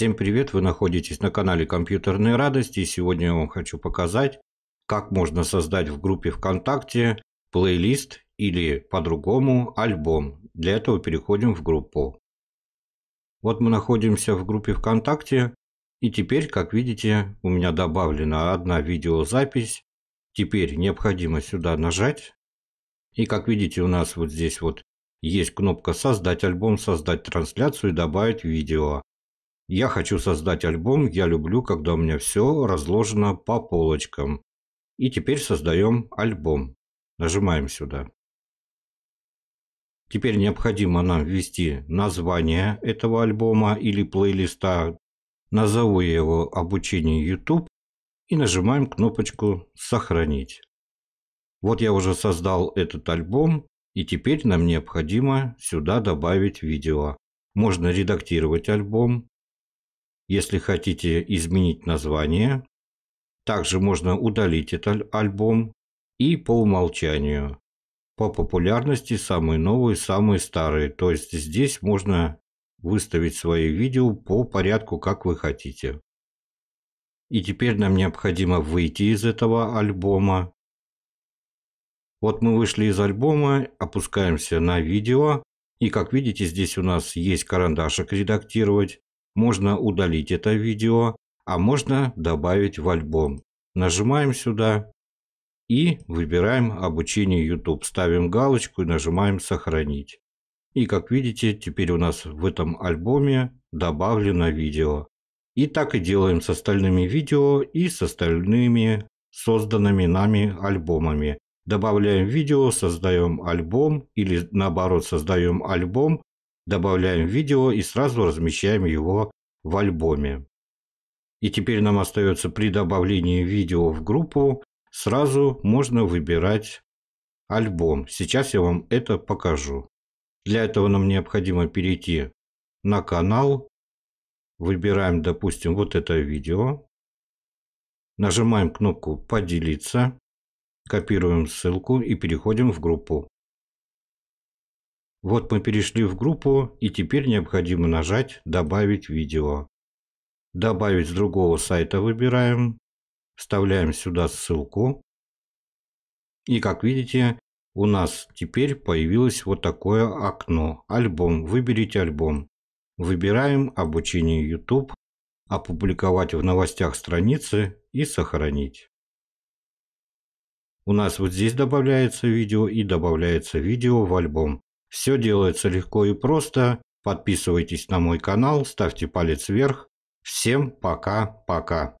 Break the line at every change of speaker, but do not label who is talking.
Всем привет! Вы находитесь на канале Компьютерные Радости и сегодня я вам хочу показать, как можно создать в группе ВКонтакте плейлист или по-другому альбом. Для этого переходим в группу. Вот мы находимся в группе ВКонтакте и теперь, как видите, у меня добавлена одна видеозапись. Теперь необходимо сюда нажать. И как видите, у нас вот здесь вот есть кнопка «Создать альбом», «Создать трансляцию» и «Добавить видео». Я хочу создать альбом «Я люблю, когда у меня все разложено по полочкам». И теперь создаем альбом. Нажимаем сюда. Теперь необходимо нам ввести название этого альбома или плейлиста. Назову я его «Обучение YouTube» и нажимаем кнопочку «Сохранить». Вот я уже создал этот альбом, и теперь нам необходимо сюда добавить видео. Можно редактировать альбом, если хотите изменить название, также можно удалить этот альбом и по умолчанию. По популярности самые новые, самые старые. То есть здесь можно выставить свои видео по порядку, как вы хотите. И теперь нам необходимо выйти из этого альбома. Вот мы вышли из альбома, опускаемся на видео. И как видите, здесь у нас есть карандашик «Редактировать». Можно удалить это видео, а можно добавить в альбом. Нажимаем сюда и выбираем обучение YouTube. Ставим галочку и нажимаем «Сохранить». И как видите, теперь у нас в этом альбоме добавлено видео. И так и делаем с остальными видео и с остальными созданными нами альбомами. Добавляем видео, создаем альбом или наоборот создаем альбом добавляем видео и сразу размещаем его в альбоме. И теперь нам остается при добавлении видео в группу сразу можно выбирать альбом. Сейчас я вам это покажу. Для этого нам необходимо перейти на канал. Выбираем, допустим, вот это видео. Нажимаем кнопку «Поделиться», копируем ссылку и переходим в группу. Вот мы перешли в группу и теперь необходимо нажать «Добавить видео». «Добавить с другого сайта» выбираем, вставляем сюда ссылку. И как видите, у нас теперь появилось вот такое окно «Альбом». Выберите альбом. Выбираем «Обучение YouTube», «Опубликовать в новостях страницы» и «Сохранить». У нас вот здесь добавляется видео и добавляется видео в альбом. Все делается легко и просто. Подписывайтесь на мой канал, ставьте палец вверх. Всем пока-пока.